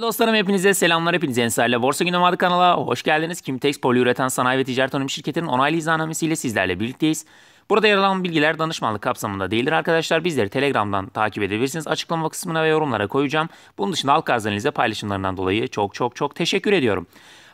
Dostlarım hepinize selamlar. Hepinize Ensar'la Borsa Gündem adı kanala hoş geldiniz. Kimtex Poliüreten Sanayi ve Ticaret Anonim Şirketi'nin onaylı iznamesiyle sizlerle birlikteyiz. Burada yer alan bilgiler danışmanlık kapsamında değildir arkadaşlar. Bizleri Telegram'dan takip edebilirsiniz. Açıklama kısmına ve yorumlara koyacağım. Bunun dışında halk arzlarınıza paylaşımlarından dolayı çok çok çok teşekkür ediyorum.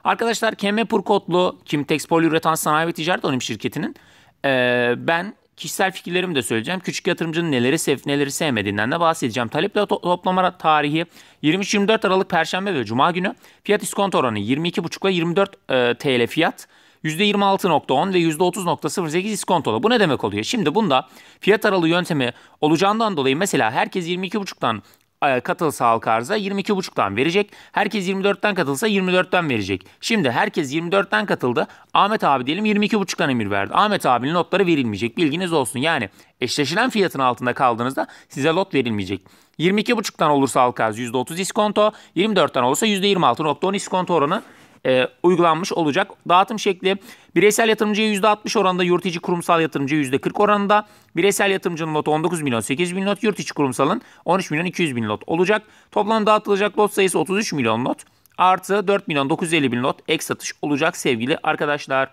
Arkadaşlar Kemepur kodlu Kimtex Poliüreten Sanayi ve Ticaret Anonim Şirketi'nin ee, ben kişisel fikirlerimi de söyleyeceğim. Küçük yatırımcının neleri sevip neleri sevmediğinden de bahsedeceğim. Talepli to toplama tarihi 23-24 Aralık Perşembe ve Cuma günü. Fiyat iskonto oranı 22,5 e, ve 24 e, TL fiyat. %26.10 ve %30.08 iskontolu. Bu ne demek oluyor? Şimdi bunda fiyat aralığı yöntemi olacağından dolayı mesela herkes 22.5'tan katılsa halka arza 22,5'tan verecek. Herkes 24'ten katılsa 24'ten verecek. Şimdi herkes 24'ten katıldı. Ahmet abi diyelim 22,5'tan emir verdi. Ahmet abinin notları verilmeyecek. Bilginiz olsun. Yani eşleşilen fiyatın altında kaldığınızda size lot verilmeyecek. 22,5'tan olursa halka arz %30 iskonto, 24'ten olursa %26.10 iskonto oranı e, uygulanmış olacak. Dağıtım şekli bireysel yatırımcıya %60 oranında, yurt içi kurumsal yatırımcıya %40 oranında. Bireysel yatırımcının lotu 19 milyon 800 bin lot, yurt içi kurumsalın 13 milyon 200 bin lot olacak. Toplam dağıtılacak lot sayısı 33 milyon lot artı 4 milyon 950 bin lot ek satış olacak sevgili arkadaşlar.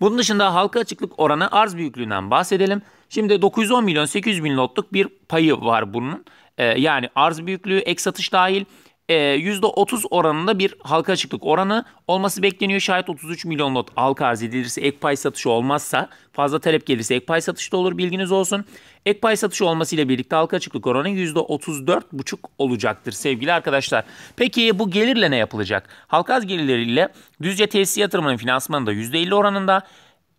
Bunun dışında halka açıklık oranı arz büyüklüğünden bahsedelim. Şimdi 910 milyon 800 bin lotluk bir payı var bunun. Ee, yani arz büyüklüğü ek satış dahil %30 ee, oranında bir halka açıklık oranı olması bekleniyor. Şayet 33 milyon lot halka arz edilirse ek pay satışı olmazsa fazla talep gelirse ek pay satışı da olur bilginiz olsun. Ek pay satışı olmasıyla birlikte halka açıklık oranı %34,5 olacaktır sevgili arkadaşlar. Peki bu gelirle ne yapılacak? Halka arz gelirleriyle Düzce tesis yatırımının finansmanı da %50 oranında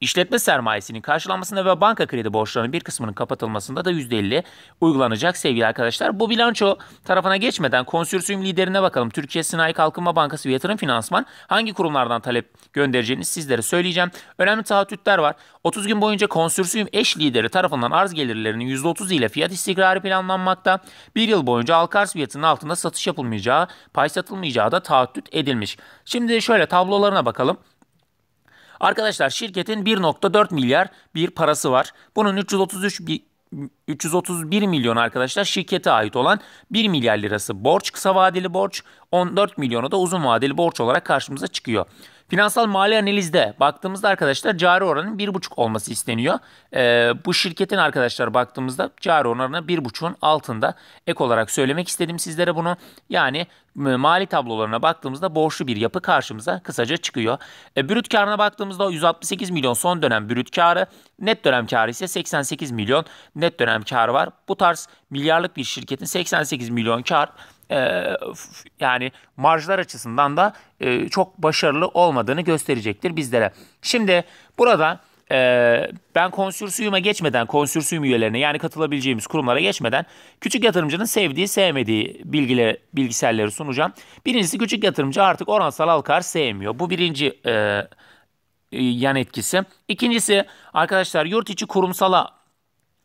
İşletme sermayesinin karşılanmasında ve banka kredi borçlarının bir kısmının kapatılmasında da %50 uygulanacak sevgili arkadaşlar. Bu bilanço tarafına geçmeden konsorsiyum liderine bakalım. Türkiye Sınai Kalkınma Bankası ve Yatırım Finansman hangi kurumlardan talep göndereceğini sizlere söyleyeceğim. Önemli taahhütler var. 30 gün boyunca konsorsiyum eş lideri tarafından arz gelirlerinin %30 ile fiyat istikrarı planlanmakta. Bir yıl boyunca halka fiyatının altında satış yapılmayacağı, pay satılmayacağı da taahhüt edilmiş. Şimdi şöyle tablolarına bakalım. Arkadaşlar şirketin 1.4 milyar bir parası var. Bunun 333 331 milyon arkadaşlar şirkete ait olan 1 milyar lirası borç kısa vadeli borç 14 milyonu da uzun vadeli borç olarak karşımıza çıkıyor. Finansal mali analizde baktığımızda arkadaşlar cari oranın 1,5 olması isteniyor. Ee, bu şirketin arkadaşlar baktığımızda cari oranı 1,5'un altında. Ek olarak söylemek istedim sizlere bunu. Yani e, mali tablolarına baktığımızda borçlu bir yapı karşımıza kısaca çıkıyor. E, brüt karına baktığımızda 168 milyon son dönem brüt karı, net dönem karı ise 88 milyon net dönem karı var. Bu tarz milyarlık bir şirketin 88 milyon kar e, yani marjlar açısından da e, çok başarılı olmadığını gösterecektir bizlere. Şimdi burada e, ben konsürsiyuma geçmeden, konsürsiyum üyelerine yani katılabileceğimiz kurumlara geçmeden küçük yatırımcının sevdiği, sevmediği bilgileri, bilgiselleri sunacağım. Birincisi küçük yatırımcı artık oransal alkar sevmiyor. Bu birinci e, e, yan etkisi. İkincisi arkadaşlar yurt içi kurumsala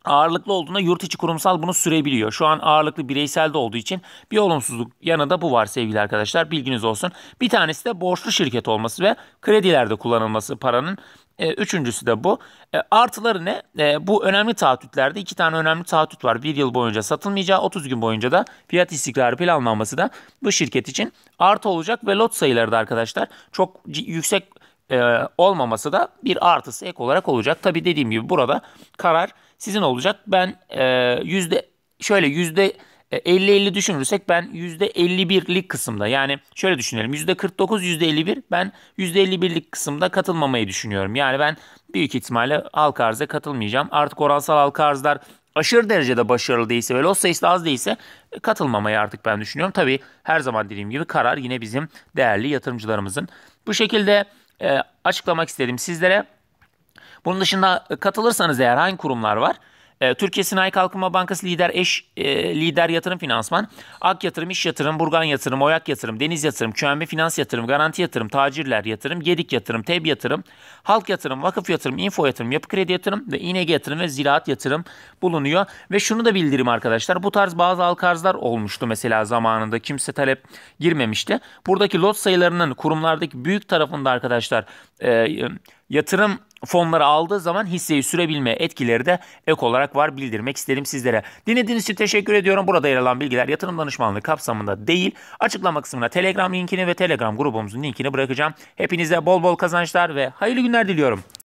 ağırlıklı olduğunda yurt içi kurumsal bunu sürebiliyor. Şu an ağırlıklı bireysel de olduğu için bir olumsuzluk yanı da bu var sevgili arkadaşlar. Bilginiz olsun. Bir tanesi de borçlu şirket olması ve kredilerde kullanılması paranın. E, üçüncüsü de bu. E, artıları ne? E, bu önemli taahhütlerde iki tane önemli taahhüt var. Bir yıl boyunca satılmayacağı, 30 gün boyunca da fiyat istikrarı planlanması da bu şirket için artı olacak ve lot sayıları da arkadaşlar çok yüksek e, olmaması da bir artısı ek olarak olacak. Tabi dediğim gibi burada karar sizin olacak. Ben e, yüzde şöyle yüzde 50-50 e, düşünürsek ben %51'lik kısımda yani şöyle düşünelim %49 %51 ben %51'lik kısımda katılmamayı düşünüyorum. Yani ben büyük ihtimalle halka arıza katılmayacağım. Artık oransal halka arzlar aşırı derecede başarılı değilse ve los sayısı az değilse e, katılmamayı artık ben düşünüyorum. Tabii her zaman dediğim gibi karar yine bizim değerli yatırımcılarımızın. Bu şekilde e, açıklamak istedim sizlere. Bunun dışında katılırsanız eğer hangi kurumlar var? E, Türkiye Sinayi Kalkınma Bankası lider eş e, lider yatırım finansman. Ak yatırım, iş yatırım, Burgan yatırım, Oyak yatırım, Deniz yatırım, QNB finans yatırım, garanti yatırım, tacirler yatırım, Gedik yatırım, TEB yatırım, halk yatırım, vakıf yatırım, info yatırım, yapı kredi yatırım ve İNG yatırım ve ziraat yatırım bulunuyor. Ve şunu da bildirim arkadaşlar. Bu tarz bazı halka arzlar olmuştu mesela zamanında. Kimse talep girmemişti. Buradaki lot sayılarının kurumlardaki büyük tarafında arkadaşlar e, yatırım fonları aldığı zaman hisseyi sürebilme etkileri de ek olarak var bildirmek isterim sizlere. Dinlediğiniz için teşekkür ediyorum. Burada yer alan bilgiler yatırım danışmanlığı kapsamında değil. Açıklama kısmına Telegram linkini ve Telegram grubumuzun linkini bırakacağım. Hepinize bol bol kazançlar ve hayırlı günler diliyorum.